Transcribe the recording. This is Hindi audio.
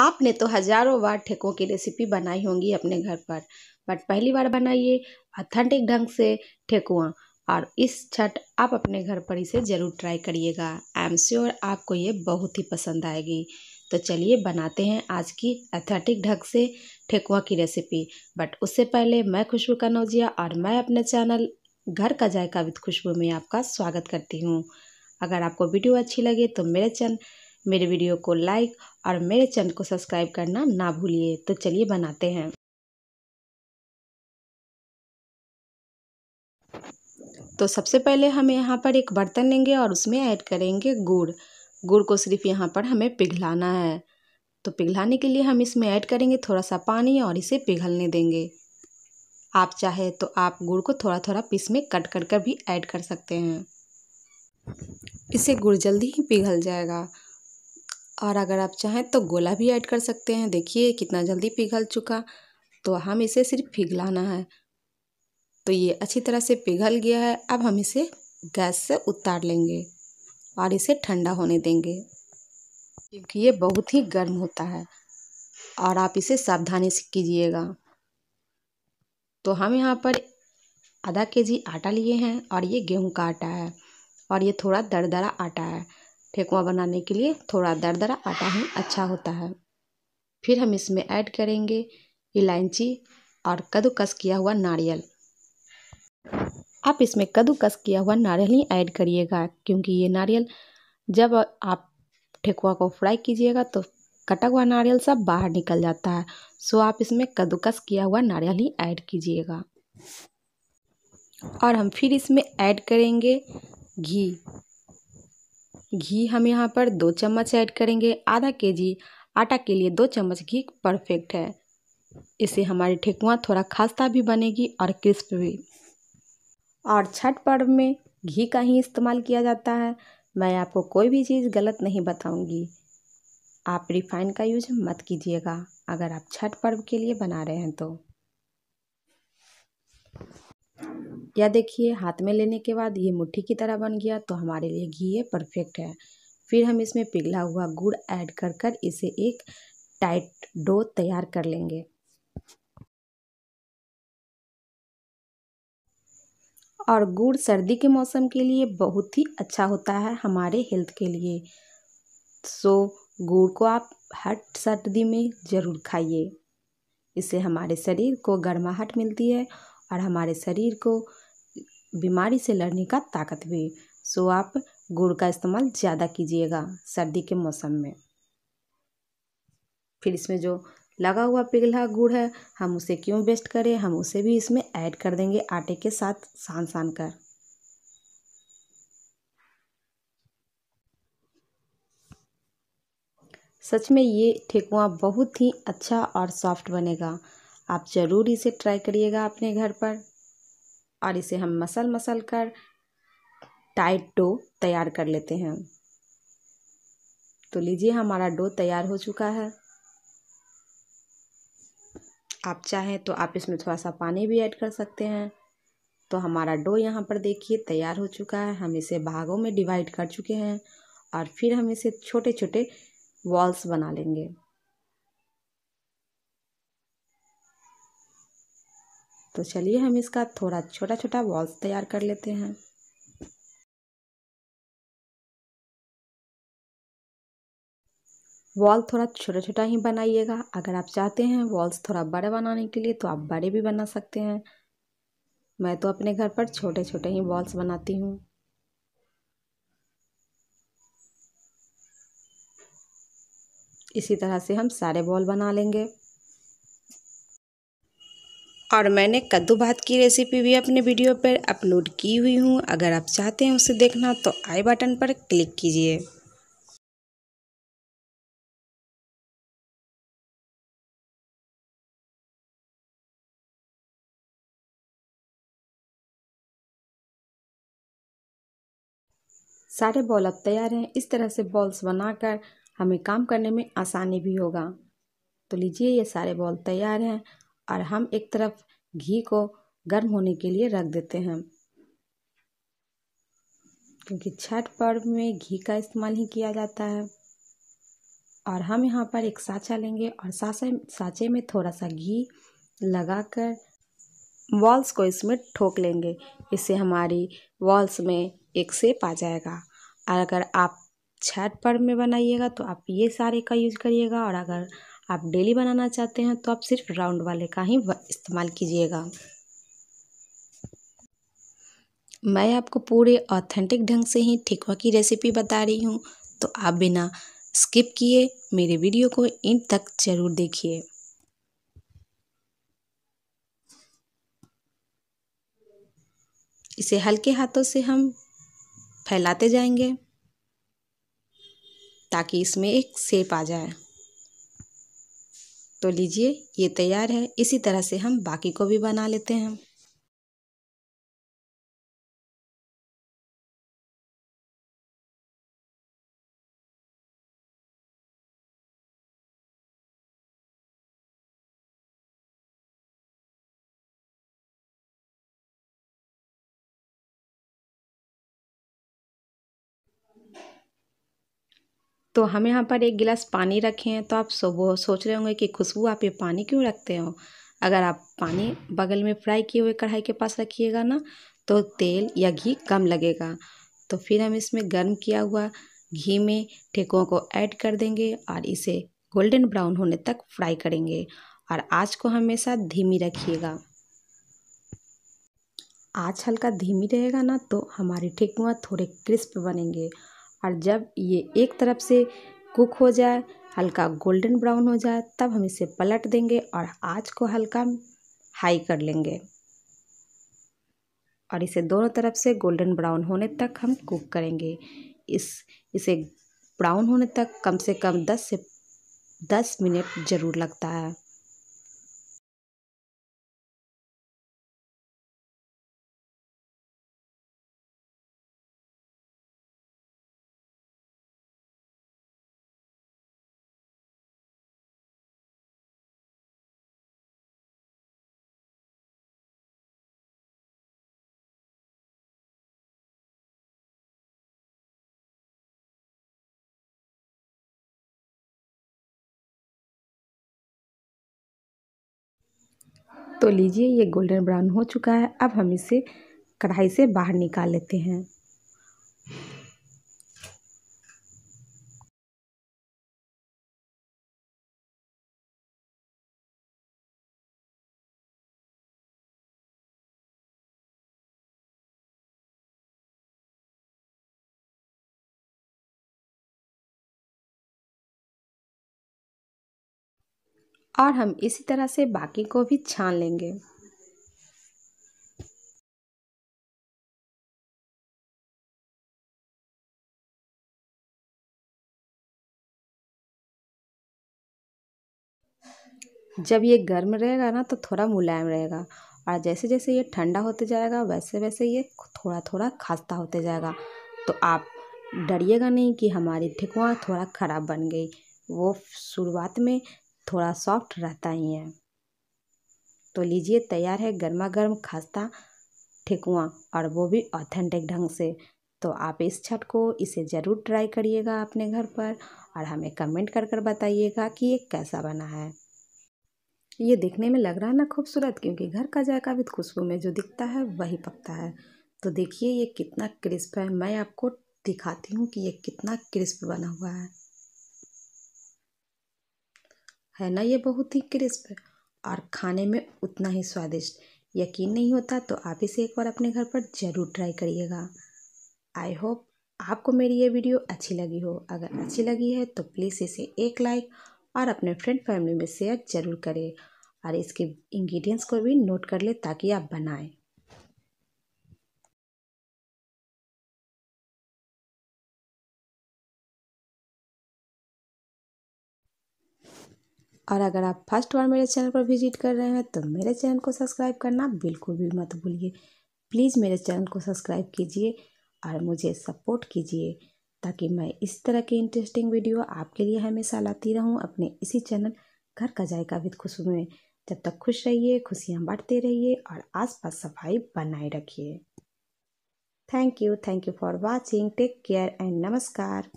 आपने तो हज़ारों बार ठेकों की रेसिपी बनाई होंगी अपने घर पर बट पहली बार बनाइए ऑथेंटिक ढंग से ठेकुआ और इस छठ आप अपने घर पर इसे ज़रूर ट्राई करिएगा आई एम श्योर आपको ये बहुत ही पसंद आएगी तो चलिए बनाते हैं आज की एथेटिक ढंग से ठेकुआ की रेसिपी बट उससे पहले मैं खुशबू कनौजिया और मैं अपने चैनल घर का जायका विद खुशबू में आपका स्वागत करती हूँ अगर आपको वीडियो अच्छी लगे तो मेरे चैनल मेरे वीडियो को लाइक और मेरे चैनल को सब्सक्राइब करना ना भूलिए तो चलिए बनाते हैं तो सबसे पहले हम यहाँ पर एक बर्तन लेंगे और उसमें ऐड करेंगे गुड़ गुड़ को सिर्फ यहाँ पर हमें पिघलाना है तो पिघलाने के लिए हम इसमें ऐड करेंगे थोड़ा सा पानी और इसे पिघलने देंगे आप चाहे तो आप गुड़ को थोड़ा थोड़ा पीस में कट कर कर भी ऐड कर सकते हैं इसे गुड़ जल्दी ही पिघल जाएगा और अगर आप चाहें तो गोला भी ऐड कर सकते हैं देखिए कितना जल्दी पिघल चुका तो हम इसे सिर्फ पिघलाना है तो ये अच्छी तरह से पिघल गया है अब हम इसे गैस से उतार लेंगे और इसे ठंडा होने देंगे क्योंकि ये बहुत ही गर्म होता है और आप इसे सावधानी से कीजिएगा तो हम यहाँ पर आधा के जी आटा लिए हैं और ये गेहूं का आटा है और ये थोड़ा दरदरा आटा है ठेकुआ बनाने के लिए थोड़ा दरदरा आटा ही अच्छा होता है फिर हम इसमें ऐड करेंगे इलायची और कद्दूकस किया हुआ नारियल आप इसमें कद्दूकस किया हुआ नारियल ही ऐड करिएगा क्योंकि ये नारियल जब आप ठेकुआ को फ्राई कीजिएगा तो कटा हुआ नारियल सब बाहर निकल जाता है सो आप इसमें कद्दूकस किया हुआ नारियल ही ऐड कीजिएगा और हम फिर इसमें ऐड करेंगे घी घी हम यहाँ पर दो चम्मच ऐड करेंगे आधा के जी आटा के लिए दो चम्मच घी परफेक्ट है इससे हमारी ठेकुआ थोड़ा खास्ता भी बनेगी और क्रिस्प भी और छठ पर्व में घी का ही इस्तेमाल किया जाता है मैं आपको कोई भी चीज़ गलत नहीं बताऊंगी आप रिफाइन का यूज मत कीजिएगा अगर आप छठ पर्व के लिए बना रहे हैं तो यह देखिए हाथ में लेने के बाद ये मुट्ठी की तरह बन गया तो हमारे लिए घी ये परफेक्ट है फिर हम इसमें पिघला हुआ गुड़ ऐड कर कर इसे एक टाइट डो तैयार कर लेंगे और गुड़ सर्दी के मौसम के लिए बहुत ही अच्छा होता है हमारे हेल्थ के लिए सो गुड़ को आप हर सर्दी में ज़रूर खाइए इससे हमारे शरीर को गर्माहट मिलती है और हमारे शरीर को बीमारी से लड़ने का ताकत भी सो आप गुड़ का इस्तेमाल ज़्यादा कीजिएगा सर्दी के मौसम में फिर इसमें जो लगा हुआ पिघला गुड़ है हम उसे क्यों वेस्ट करें हम उसे भी इसमें ऐड कर देंगे आटे के साथ सान सान कर सच में ये ठेकुआ बहुत ही अच्छा और सॉफ्ट बनेगा आप ज़रूर इसे ट्राई करिएगा अपने घर पर और इसे हम मसल मसल कर टाइट डो तैयार कर लेते हैं तो लीजिए हमारा डो तैयार हो चुका है आप चाहें तो आप इसमें थोड़ा सा पानी भी ऐड कर सकते हैं तो हमारा डो यहाँ पर देखिए तैयार हो चुका है हम इसे भागों में डिवाइड कर चुके हैं और फिर हम इसे छोटे छोटे वॉल्स बना लेंगे तो चलिए हम इसका थोड़ा छोटा छोटा वॉल्स तैयार कर लेते हैं वॉल थोड़ा छोटा छोटा ही बनाइएगा अगर आप चाहते हैं वॉल्स थोड़ा बड़े बनाने के लिए तो आप बड़े भी बना सकते हैं मैं तो अपने घर पर छोटे छोटे ही वॉल्स बनाती हूँ इसी तरह से हम सारे बॉल बना लेंगे और मैंने कद्दू भात की रेसिपी भी अपने वीडियो पर अपलोड की हुई हूँ अगर आप चाहते हैं उसे देखना तो आई बटन पर क्लिक कीजिए सारे बॉल अब तैयार हैं इस तरह से बॉल्स बनाकर हमें काम करने में आसानी भी होगा तो लीजिए ये सारे बॉल तैयार हैं और हम एक तरफ घी को गर्म होने के लिए रख देते हैं क्योंकि छठ पर्व में घी का इस्तेमाल ही किया जाता है और हम यहाँ पर एक साँचा लेंगे और साँचे साँचे में थोड़ा सा घी लगाकर वॉल्स को इसमें ठोक लेंगे इससे हमारी वॉल्स में एक सेप आ जाएगा और अगर आप छठ पर्व में बनाइएगा तो आप ये सारे का यूज करिएगा और अगर आप डेली बनाना चाहते हैं तो आप सिर्फ राउंड वाले का ही इस्तेमाल कीजिएगा मैं आपको पूरे ऑथेंटिक ढंग से ही ठिकवा की रेसिपी बता रही हूँ तो आप बिना स्किप किए मेरे वीडियो को इन तक ज़रूर देखिए इसे हल्के हाथों से हम फैलाते जाएंगे ताकि इसमें एक सेप आ जाए तो लीजिए ये तैयार है इसी तरह से हम बाकी को भी बना लेते हैं तो हम यहाँ पर एक गिलास पानी रखे हैं तो आप सो सोच रहे होंगे कि खुशबू आप ये पानी क्यों रखते हो अगर आप पानी बगल में फ्राई किए हुए कढ़ाई के पास रखिएगा ना तो तेल या घी कम लगेगा तो फिर हम इसमें गर्म किया हुआ घी में ठेकुओं को ऐड कर देंगे और इसे गोल्डन ब्राउन होने तक फ्राई करेंगे और आँच को हमेशा धीमी रखिएगा आँच हल्का धीमी रहेगा ना तो हमारे ठेकुआ थोड़े क्रिस्प बनेंगे और जब ये एक तरफ से कुक हो जाए हल्का गोल्डन ब्राउन हो जाए तब हम इसे पलट देंगे और आँच को हल्का हाई कर लेंगे और इसे दोनों तरफ से गोल्डन ब्राउन होने तक हम कुक करेंगे इस इसे ब्राउन होने तक कम से कम दस से दस मिनट ज़रूर लगता है तो लीजिए ये गोल्डन ब्राउन हो चुका है अब हम इसे कढ़ाई से बाहर निकाल लेते हैं और हम इसी तरह से बाकी को भी छान लेंगे जब ये गर्म रहेगा ना तो थोड़ा मुलायम रहेगा और जैसे जैसे ये ठंडा होते जाएगा वैसे वैसे ये थोड़ा थोड़ा खस्ता होते जाएगा तो आप डरिएगा नहीं कि हमारी ठिकुआ थोड़ा ख़राब बन गई वो शुरुआत में थोड़ा सॉफ्ट रहता ही है तो लीजिए तैयार है गर्मा गर्म खस्ता ठेकुआ और वो भी ऑथेंटिक ढंग से तो आप इस छठ को इसे ज़रूर ट्राई करिएगा अपने घर पर और हमें कमेंट कर कर बताइएगा कि ये कैसा बना है ये देखने में लग रहा है ना खूबसूरत क्योंकि घर का जायका भी खुशबू में जो दिखता है वही पकता है तो देखिए ये कितना क्रिस्प है मैं आपको दिखाती हूँ कि ये कितना क्रिस्प बना हुआ है है ना ये बहुत ही क्रिस्प और खाने में उतना ही स्वादिष्ट यकीन नहीं होता तो आप इसे एक बार अपने घर पर ज़रूर ट्राई करिएगा आई होप आपको मेरी ये वीडियो अच्छी लगी हो अगर अच्छी लगी है तो प्लीज़ इसे एक लाइक और अपने फ्रेंड फैमिली में शेयर ज़रूर करें और इसके इंग्रेडिएंट्स को भी नोट कर ले ताकि आप बनाएं और अगर आप फर्स्ट बार मेरे चैनल पर विजिट कर रहे हैं तो मेरे चैनल को सब्सक्राइब करना बिल्कुल भी मत भूलिए प्लीज़ मेरे चैनल को सब्सक्राइब कीजिए और मुझे सपोर्ट कीजिए ताकि मैं इस तरह के इंटरेस्टिंग वीडियो आपके लिए हमेशा लाती रहूं अपने इसी चैनल घर का जायका विद खुशबू में जब तक खुश रहिए खुशियाँ बांटते रहिए और आसपास सफाई बनाए रखिए thank you thank you for watching take care and नमस्कार